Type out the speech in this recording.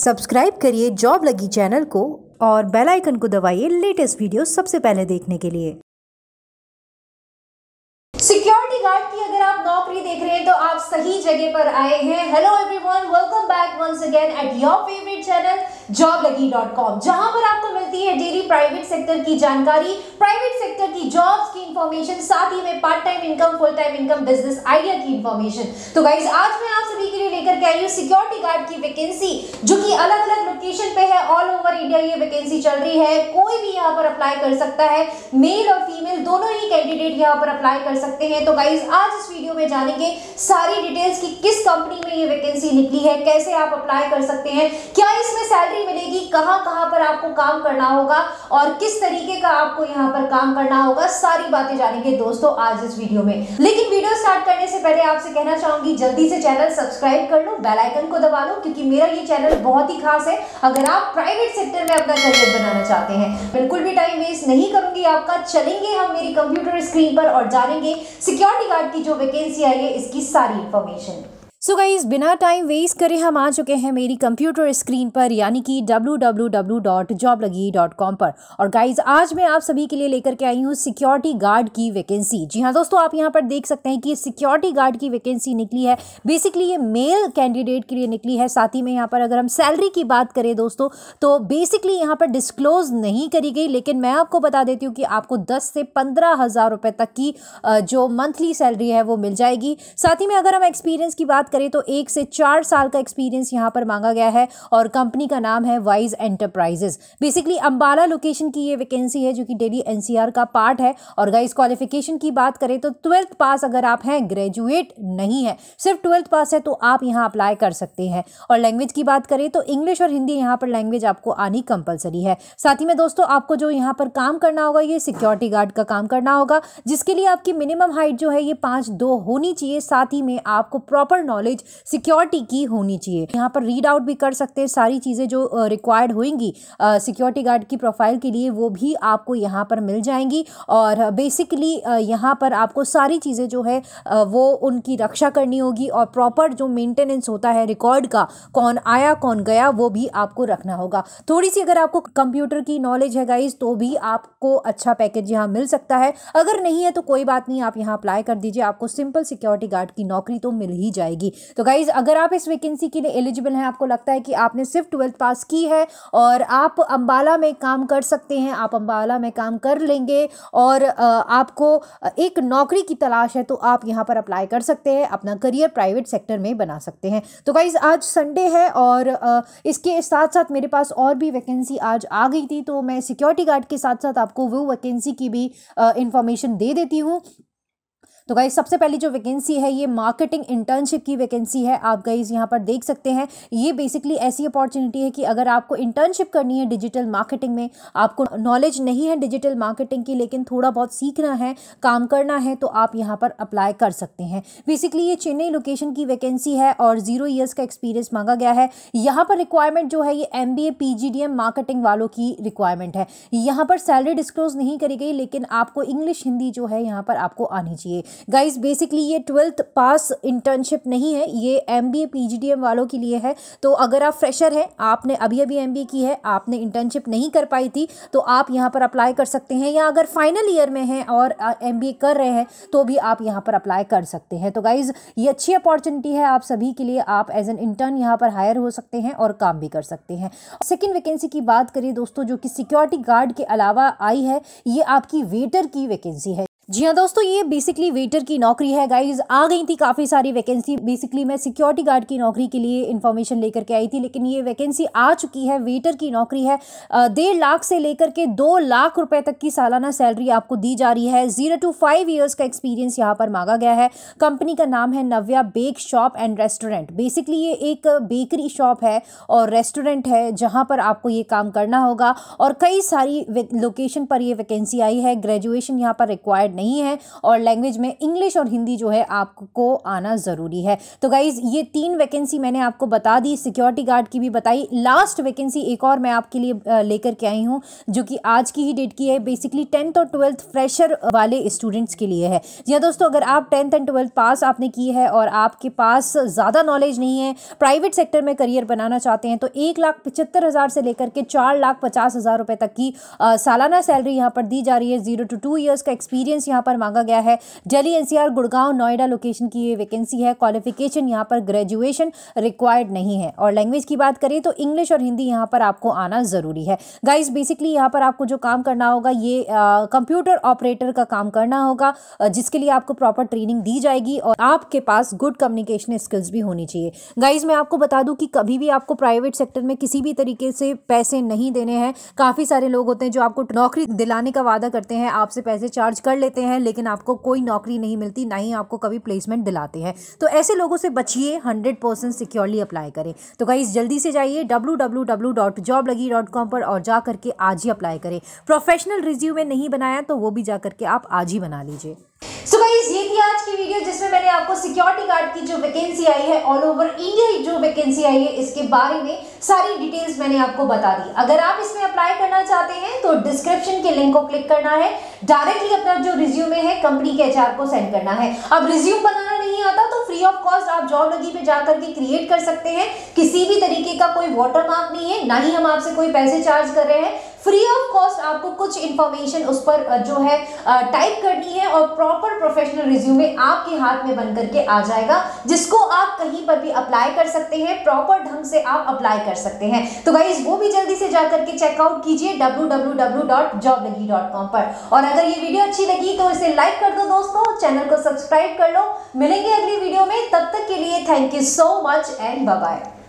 subscribe करिए job लगी channel को और बेल आइकन को दबाइए लेटेस्ट वीडियो सबसे पहले देखने के लिए सिक्योरिटी गार्ड की अगर आप नौकरी देख रहे हैं तो आप सही जगह पर आए हैं hello everyone welcome back once again at your favourite channel job जहां पर आपको मिलती है डेली प्राइवेट सेक्टर की जानकारी प्राइवेट सेक्टर की जॉब्स की इंफॉर्मेशन साथ ही में part time income full time income business idea की इंफॉर्मेशन तो गाइज आज मैं आप सभी के लिए लेकर के आई हूँ सिक्योरिटी गार्ड की वैकेंसी जो कि अलग अलग लोकेशन पे है ऑल ओवर इंडिया ये वैकेंसी चल रही है कोई भी यहाँ पर अप्लाई कर सकता है मेल और फीमेल दोनों ही कैंडिडेट यहाँ पर अप्लाई कर सकते हैं तो गाइज आज इस वीडियो में जानेंगे सारी डिटेल्स की किस कंपनी में ये वैकेंसी निकली है कैसे आप अप्लाई कर सकते हैं क्या इसमें सैलरी जानकारी मिलेगी कहाँ कहाँ पर आपको काम करना होगा और किस तरीके का आपको यहाँ पर काम करना होगा सारी बातें जानेंगे दोस्तों आज इस वीडियो में लेकिन वीडियो स्टार्ट करने से पहले आपसे कहना चाहूंगी जल्दी से चैनल सब्सक्राइब कर लो बेलाइकन को दबा लो क्योंकि मेरा ये चैनल बहुत ही खास है अगर आप प्राइवेट सेक्टर में अपना करियर बनाना चाहते हैं बिल्कुल भी टाइम वेस्ट नहीं करूंगी आपका चलेंगे हम मेरी कंप्यूटर स्क्रीन पर और जानेंगे सिक्योरिटी गार्ड की जो वैकेंसी आई है इसकी सारी इंफॉर्मेशन सो so गाइज बिना टाइम वेस्ट करे हम आ चुके हैं मेरी कंप्यूटर स्क्रीन पर यानी कि डब्ल्यू पर और गाइज आज मैं आप सभी के लिए लेकर के आई हूँ सिक्योरिटी गार्ड की वैकेंसी जी हाँ दोस्तों आप यहाँ पर देख सकते हैं कि सिक्योरिटी गार्ड की वैकेंसी निकली है बेसिकली ये मेल कैंडिडेट के लिए निकली है साथ ही में यहाँ पर अगर हम सैलरी की बात करें दोस्तों तो बेसिकली यहाँ पर डिस्क्लोज नहीं करी गई लेकिन मैं आपको बता देती हूँ कि आपको दस से पंद्रह हज़ार रुपये तक की जो मंथली सैलरी है वो मिल जाएगी साथ ही में अगर हम एक्सपीरियंस की बात करें तो एक से चार साल का एक्सपीरियंस यहाँ पर मांगा गया है और कंपनी का नाम है Wise Enterprises basically Ambala location की ये वैकेंसी है जो कि डेली एन का पार्ट है और गाइस क्वालिफिकेशन की बात करें तो ट्वेल्थ पास अगर आप हैं ग्रेजुएट नहीं है सिर्फ ट्वेल्थ पास है तो आप यहाँ अप्लाई कर सकते हैं और लैंग्वेज की बात करें तो इंग्लिश और हिंदी यहाँ पर लैंग्वेज आपको आनी कंपलसरी है साथ ही में दोस्तों आपको जो यहाँ पर काम करना होगा ये सिक्योरिटी गार्ड का काम करना होगा जिसके लिए आपकी मिनिमम हाइट जो है ये पाँच दो होनी चाहिए साथ ही में आपको प्रॉपर नॉलेज नॉलेज सिक्योरिटी की होनी चाहिए यहाँ पर रीड आउट भी कर सकते हैं सारी चीज़ें जो रिक्वायर्ड होंगी सिक्योरिटी गार्ड की प्रोफाइल के लिए वो भी आपको यहाँ पर मिल जाएंगी और बेसिकली यहाँ पर आपको सारी चीज़ें जो है वो उनकी रक्षा करनी होगी और प्रॉपर जो मेंटेनेंस होता है रिकॉर्ड का कौन आया कौन गया वो भी आपको रखना होगा थोड़ी सी अगर आपको कंप्यूटर की नॉलेज है गाइज तो भी आपको अच्छा पैकेज यहाँ मिल सकता है अगर नहीं है तो कोई बात नहीं आप यहाँ अप्लाई कर दीजिए आपको सिंपल सिक्योरिटी गार्ड की नौकरी तो मिल ही जाएगी की तो गाइज़ अगर आप इस वैकेंसी के लिए एलिजिबल हैं आपको लगता है कि आपने सिर्फ ट्वेल्थ पास की है और आप अम्बाला में काम कर सकते हैं आप अम्बाला में काम कर लेंगे और आपको एक नौकरी की तलाश है तो आप यहाँ पर अप्लाई कर सकते हैं अपना करियर प्राइवेट सेक्टर में बना सकते हैं तो गाइज़ आज संडे है और इसके साथ साथ मेरे पास और भी वैकेंसी आज आ गई थी तो मैं सिक्योरिटी गार्ड के साथ साथ आपको वो वैकेंसी की भी इंफॉर्मेशन दे देती हूँ तो गाइज सबसे पहली जो वैकेंसी है ये मार्केटिंग इंटर्नशिप की वैकेंसी है आप गाइज यहाँ पर देख सकते हैं ये बेसिकली ऐसी अपॉर्चुनिटी है कि अगर आपको इंटर्नशिप करनी है डिजिटल मार्केटिंग में आपको नॉलेज नहीं है डिजिटल मार्केटिंग की लेकिन थोड़ा बहुत सीखना है काम करना है तो आप यहाँ पर अप्लाई कर सकते हैं बेसिकली ये चेन्नई लोकेशन की वैकेंसी है और जीरो ईयर्स का एक्सपीरियंस मांगा गया है यहाँ पर रिक्वायरमेंट जो है ये एम बी मार्केटिंग वालों की रिक्वायरमेंट है यहाँ पर सैलरी डिस्क्लोज नहीं करी गई लेकिन आपको इंग्लिश हिंदी जो है यहाँ पर आपको आनी चाहिए गाइज बेसिकली ये ट्वेल्थ पास इंटर्नशिप नहीं है ये एम बी वालों के लिए है तो अगर आप फ्रेशर हैं आपने अभी अभी एम की है आपने इंटर्नशिप नहीं कर पाई थी तो आप यहाँ पर अप्लाई कर सकते हैं या अगर फाइनल ईयर में हैं और एम कर रहे हैं तो भी आप यहाँ पर अप्लाई कर सकते हैं तो गाइज़ ये अच्छी अपॉर्चुनिटी है आप सभी के लिए आप एज एन इंटर्न यहाँ पर हायर हो सकते हैं और काम भी कर सकते हैं सेकेंड वैकेंसी की बात करिए दोस्तों जो कि सिक्योरिटी गार्ड के अलावा आई है ये आपकी वेटर की वैकेंसी है जी हाँ दोस्तों ये बेसिकली वेटर की नौकरी है गाइज आ गई थी काफ़ी सारी वैकेंसी बेसिकली मैं सिक्योरिटी गार्ड की नौकरी के लिए इन्फॉर्मेशन लेकर के आई थी लेकिन ये वैकेंसी आ चुकी है वेटर की नौकरी है डेढ़ लाख से लेकर के दो लाख रुपए तक की सालाना सैलरी आपको दी जा रही है ज़ीरो टू फाइव ईयर्स का एक्सपीरियंस यहाँ पर मांगा गया है कंपनी का नाम है Navya Bake Shop and Restaurant basically ये एक बेकरी शॉप है और रेस्टोरेंट है जहाँ पर आपको ये काम करना होगा और कई सारी लोकेशन पर यह वैकेंसी आई है ग्रेजुएशन यहाँ पर रिक्वायर्ड रिक्वायर्ड नहीं है और लैंग्वेज में इंग्लिश और हिंदी जो है आपको आना ज़रूरी है तो गाइज़ ये तीन वैकेंसी मैंने आपको बता दी सिक्योरिटी गार्ड की भी बताई लास्ट वैकेंसी एक और मैं आपके लिए लेकर के आई हूँ जो कि आज की ही डेट की है बेसिकली टेंथ और ट्वेल्थ फ्रेशर वाले स्टूडेंट्स के लिए है जी हाँ दोस्तों अगर आप टेंथ एंड ट्वेल्थ पास आपने की है और आपके पास ज़्यादा नॉलेज नहीं है प्राइवेट सेक्टर में करियर बनाना चाहते हैं तो एक लाख पचहत्तर हज़ार से लेकर के चार लाख पचास हज़ार रुपये तक की सालाना सैलरी यहाँ पर दी जा रही है जीरो टू टू ईयर्स का एक्सपीरियंस एक्सपीरियंस यहाँ पर मांगा गया है दिल्ली एनसीआर गुड़गांव नोएडा लोकेशन की ये वैकेंसी है क्वालिफिकेशन यहाँ पर ग्रेजुएशन रिक्वायर्ड नहीं है और लैंग्वेज की बात करें तो इंग्लिश और हिंदी यहाँ पर आपको आना ज़रूरी है गाइज बेसिकली यहाँ पर आपको जो काम करना होगा ये कंप्यूटर ऑपरेटर का काम करना होगा जिसके लिए आपको प्रॉपर ट्रेनिंग दी जाएगी और आपके पास गुड कम्युनिकेशन स्किल्स भी होनी चाहिए गाइज मैं आपको बता दूँ कि कभी भी आपको प्राइवेट सेक्टर में किसी भी तरीके से पैसे नहीं देने हैं काफ़ी सारे लोग होते हैं जो आपको नौकरी दिलाने का वादा करते हैं आपसे पैसे चार्ज कर लेते लेते हैं लेकिन आपको कोई नौकरी नहीं मिलती ना ही आपको कभी प्लेसमेंट दिलाते हैं तो ऐसे लोगों से बचिए हंड्रेड परसेंट सिक्योरली अप्लाई करें तो गाइज जल्दी से जाइए डब्ल्यू पर और जा करके आज ही अप्लाई करें प्रोफेशनल रिज्यूमे नहीं बनाया तो वो भी जा करके आप आज ही बना लीजिए सो so गाइस ये थी आज की वीडियो जिसमें मैंने आपको सिक्योरिटी गार्ड की जो वैकेंसी आई है ऑल ओवर इंडिया की जो वैकेंसी आई है इसके बारे में सारी डिटेल्स मैंने आपको बता दी अगर आप इसमें अप्लाई करना चाहते हैं तो डिस्क्रिप्शन के लिंक को क्लिक करना है डायरेक्टली अपना जो रिज्यूमे है कंपनी के एचआर को सेंड करना है अब रिज्यूम बनाना नहीं आता तो फ्री ऑफ कॉस्ट आप जॉब लगी पे जाकर के क्रिएट कर सकते हैं किसी भी तरीके का कोई वॉटर मार्क नहीं है ना ही हम आपसे कोई पैसे चार्ज कर रहे हैं फ्री ऑफ कॉस्ट आपको कुछ इंफॉर्मेशन उस पर जो है टाइप करनी है और प्रॉपर प्रोफेशनल रिज्यूमे आपके हाथ में बन करके आ जाएगा जिसको आप कहीं पर भी अप्लाई कर सकते हैं प्रॉपर ढंग से आप अप्लाई कर सकते हैं तो गाइज वो भी जल्दी से जाकर के चेकआउट कीजिए डब्ल्यू पर और अगर ये वीडियो अच्छी लगी तो इसे लाइक कर दो दोस्तों चैनल को सब्सक्राइब कर लो मिलेंगे अगली वीडियो में तब तक के लिए thank you so much and bye